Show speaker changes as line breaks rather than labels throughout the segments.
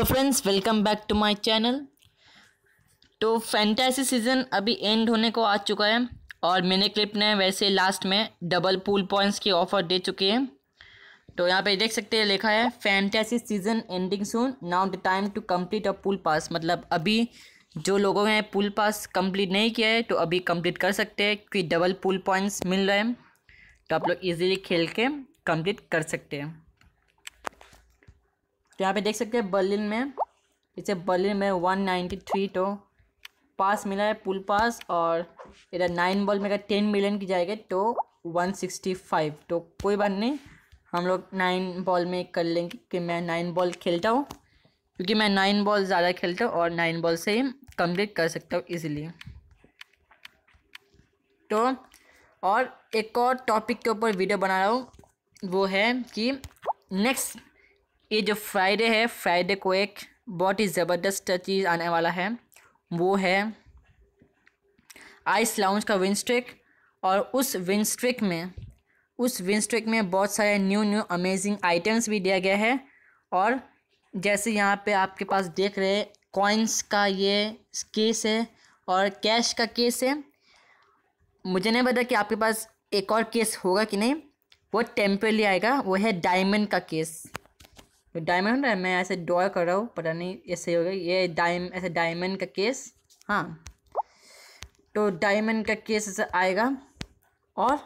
hello friends welcome back to my channel तो fantasy season अभी end होने को आ चुका है और मैंने क्लिप ने वैसे लास्ट में डबल पूल पॉइंट्स की ऑफ़र दे चुके हैं तो यहाँ पे देख सकते हैं लिखा है fantasy season ending soon now the time to complete a pool pass मतलब अभी जो लोगों ने पूल पास कम्प्लीट नहीं किया है तो अभी कम्प्लीट कर सकते हैं क्योंकि डबल पूल पॉइंट्स मिल रहे हैं तो आप लोग ईजिली खेल के कम्प्लीट कर सकते हैं तो यहाँ पे देख सकते हैं बर्लिन में इसे बर्लिन में वन नाइन्टी थ्री तो पास मिला है पुल पास और इधर नाइन बॉल में अगर टेन मिलियन की जाएगी तो वन सिक्सटी फाइव तो कोई बात नहीं हम लोग नाइन बॉल में कर लेंगे कि मैं नाइन बॉल खेलता हूँ क्योंकि मैं नाइन बॉल ज़्यादा खेलता हूँ और नाइन बॉल से ही कम्प्लीट कर सकता हूँ ईजिली तो और एक और टॉपिक के ऊपर वीडियो बना रहा हूँ वो है कि नेक्स्ट ये जो फ्राइडे है फ्राइडे को एक बहुत ही ज़बरदस्त चीज़ आने वाला है वो है आइस लाउंज का विंस्ट्रिक और उस विंस्ट्रिक में उस विंस्ट्रिक में बहुत सारे न्यू न्यू अमेजिंग आइटम्स भी दिया गया है और जैसे यहाँ पे आपके पास देख रहे कॉइन्स का ये केस है और कैश का केस है मुझे नहीं पता कि आपके पास एक और केस होगा कि नहीं वो टेम्परली आएगा वो है डायमंड का केस डायमंड है मैं ऐसे ड्रॉ कर रहा हूँ पता नहीं ऐसे हो गया ये डायम ऐसे डायमंड का केस हाँ तो डायमंड का केस ऐसे आएगा और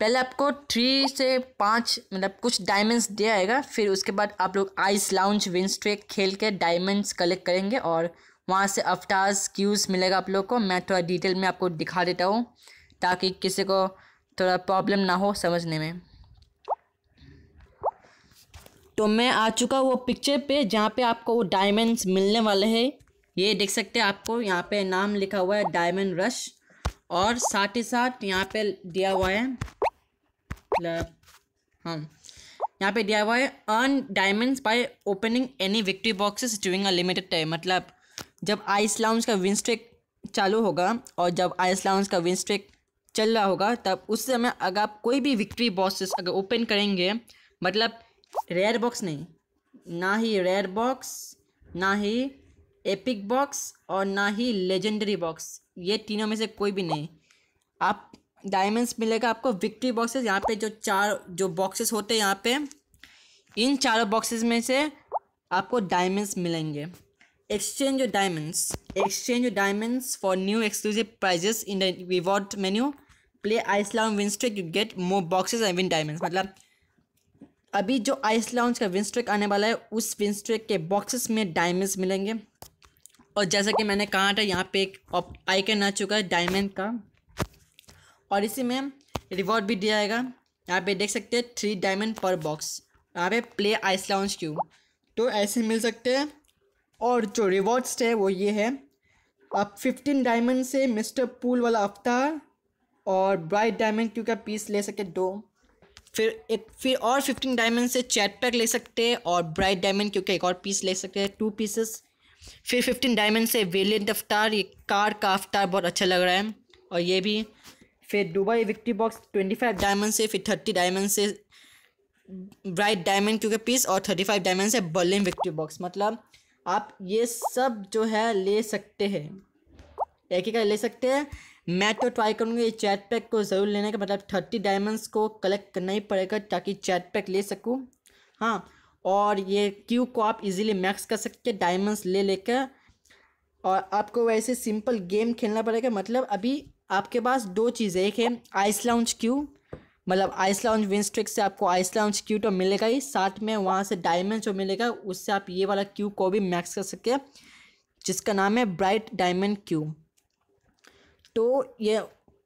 पहले आपको थ्री से पाँच मतलब कुछ डायमंड्स दिया आएगा फिर उसके बाद आप लोग आइस लाउंज ट्रेक खेल के डायमंड्स कलेक्ट करेंगे और वहाँ से अफ्टार्स क्यूज़ मिलेगा आप लोग को मैं थोड़ा डिटेल में आपको दिखा देता हूँ ताकि किसी को थोड़ा प्रॉब्लम ना हो समझने में तो मैं आ चुका वो पिक्चर पे जहाँ पे आपको वो डायमंड्स मिलने वाले हैं ये देख सकते हैं आपको यहाँ पे नाम लिखा हुआ है डायमंड रश और साथ ही साथ यहाँ पे दिया हुआ है मतलब, हाँ यहाँ पे दिया हुआ है earn diamonds by opening any victory boxes during a limited time मतलब जब आइस लाउंज का विंस्ट्रिक चालू होगा और जब आइस लाउंज का विंस्ट्रिक चल रहा होगा तब उस समय अगर आप कोई भी विक्ट्री बॉक्सेस अगर ओपन करेंगे मतलब रेयर बॉक्स नहीं ना ही रेयर बॉक्स ना ही एपिक बॉक्स और ना ही लेजेंडरी बॉक्स ये तीनों में से कोई भी नहीं आप डायमंड्स मिलेगा आपको विक्ट्री बॉक्सेस यहाँ पे जो चार जो बॉक्सेस होते हैं यहाँ पे इन चारों बॉक्सेस में से आपको डायमंड्स मिलेंगे exchange your diamonds exchange your diamonds for new exclusive prizes in the reward menu play आइसलाम win streak you get more boxes and win diamonds मतलब अभी जो आइस लॉन्च का विंस्ट्रिक आने वाला है उस विंस्ट्रिक के बॉक्सेस में डायमंड्स मिलेंगे और जैसा कि मैंने कहा था यहाँ पे एक आइकन आ चुका है डायमंड का और इसी में रिवॉर्ड भी दिया जाएगा यहाँ पे देख सकते हैं थ्री डायमंड पर बॉक्स यहाँ पे प्ले आइस लॉन्च क्यूब तो ऐसे मिल सकते हैं और जो रिवॉर्ड्स है वो ये है आप फिफ्टीन डायमंड से मिस्टर पूल वाला अफ्तार और ब्राइट डायमंड क्यू का पीस ले सके दो फिर एक फिर और फिफ्टीन डायमंड से चैट पैक ले सकते हैं और ब्राइट डायमंड क्योंकि एक और पीस ले सकते हैं टू पीसेस फिर फिफ्टीन डायमंड से वेलियंट अफ्तार ये कार का अफ्तार बहुत अच्छा लग रहा है और ये भी फिर Dubai victory box twenty five diamond से फिर थर्टी डायमंड से ब्राइट डायमंड क्योंकि पीस और थर्टी फाइव डायमंड से बर्लिन विक्ट्री बॉक्स मतलब आप ये सब जो है ले सकते हैं एक ही का ले सकते हैं मैं तो ट्राई करूँगी इस चैट पैक को ज़रूर लेने का मतलब थर्टी डायमंड्स को कलेक्ट करना ही पड़ेगा ताकि चैट पैक ले सकूँ हाँ और ये क्यू को आप इजीली मैक्स कर सकते हैं डायमंड्स ले लेकर और आपको वैसे सिंपल गेम खेलना पड़ेगा मतलब अभी आपके पास दो चीज़ें एक है आइस लाउंज क्यू मतलब आइस लाउंज स्ट्रिक से आपको आइस लाउंज क्यू तो मिलेगा ही साथ में वहाँ से डायमंड जो मिलेगा उससे आप ये वाला क्यू को भी मैक्स कर सकते हैं जिसका नाम है ब्राइट डायमंड क्यू तो ये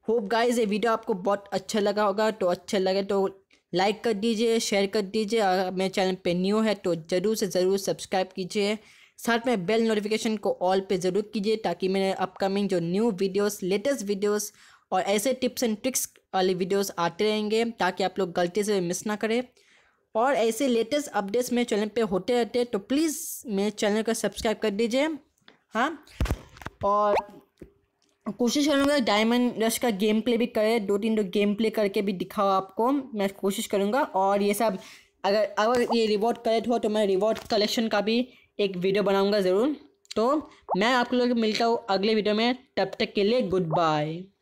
होप गाइज ये वीडियो आपको बहुत अच्छा लगा होगा तो अच्छा लगे तो लाइक कर दीजिए शेयर कर दीजिए और मेरे चैनल पे न्यू है तो ज़रूर से ज़रूर सब्सक्राइब कीजिए साथ में बेल नोटिफिकेशन को ऑल पे ज़रूर कीजिए ताकि मेरे अपकमिंग जो न्यू वीडियोस लेटेस्ट वीडियोस और ऐसे टिप्स एंड ट्रिक्स वाले वीडियोस आते रहेंगे ताकि आप लोग गलती से मिस ना करें और ऐसे लेटेस्ट अपडेट्स मेरे चैनल पर होते रहते हैं तो प्लीज़ मेरे चैनल को सब्सक्राइब कर दीजिए हाँ और कोशिश करूँगा डायमंड रश का गेम प्ले भी करे दो तीन दो गेम प्ले करके भी दिखाओ आपको मैं कोशिश करूँगा और ये सब अगर अगर ये रिवॉर्ड कलेक्ट हो तो मैं रिवॉर्ड कलेक्शन का भी एक वीडियो बनाऊँगा ज़रूर तो मैं आप लोग मिलता हूँ अगले वीडियो में तब तक के लिए गुड बाय